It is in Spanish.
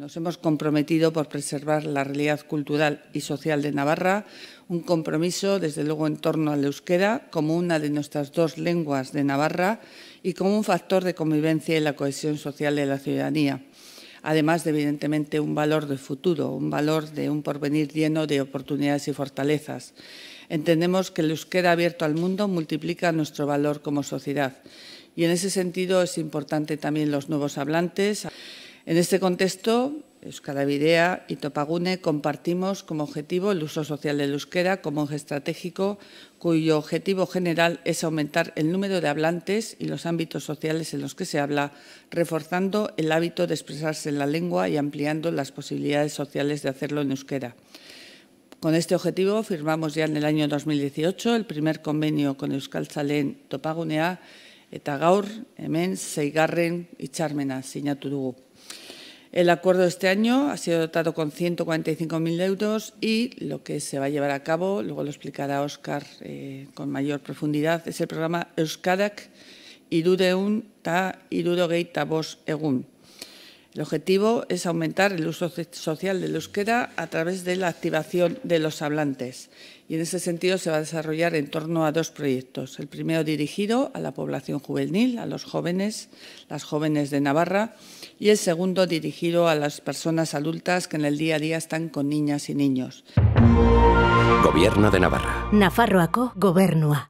Nos hemos comprometido por preservar la realidad cultural y social de Navarra, un compromiso desde luego en torno al euskera como una de nuestras dos lenguas de Navarra y como un factor de convivencia y la cohesión social de la ciudadanía. Además de evidentemente un valor de futuro, un valor de un porvenir lleno de oportunidades y fortalezas. Entendemos que el euskera abierto al mundo multiplica nuestro valor como sociedad y en ese sentido es importante también los nuevos hablantes. En este contexto, Videa y Topagune compartimos como objetivo el uso social del euskera como eje estratégico cuyo objetivo general es aumentar el número de hablantes y los ámbitos sociales en los que se habla, reforzando el hábito de expresarse en la lengua y ampliando las posibilidades sociales de hacerlo en euskera. Con este objetivo firmamos ya en el año 2018 el primer convenio con Euskal salén Topagunea ETAGAUR, gaur SEIGARREN seigarren CHARMENA, sinatu dugu. El acuerdo de este año ha sido dotado con 145.000 euros y lo que se va a llevar a cabo, luego lo explicará Óscar eh, con mayor profundidad, es el programa Euskadak Irudeun ta vos Egun el objetivo es aumentar el uso social del euskera a través de la activación de los hablantes y en ese sentido se va a desarrollar en torno a dos proyectos. El primero dirigido a la población juvenil, a los jóvenes, las jóvenes de Navarra, y el segundo dirigido a las personas adultas que en el día a día están con niñas y niños. Gobierno de Navarra. Nafarroaco, Gobernua.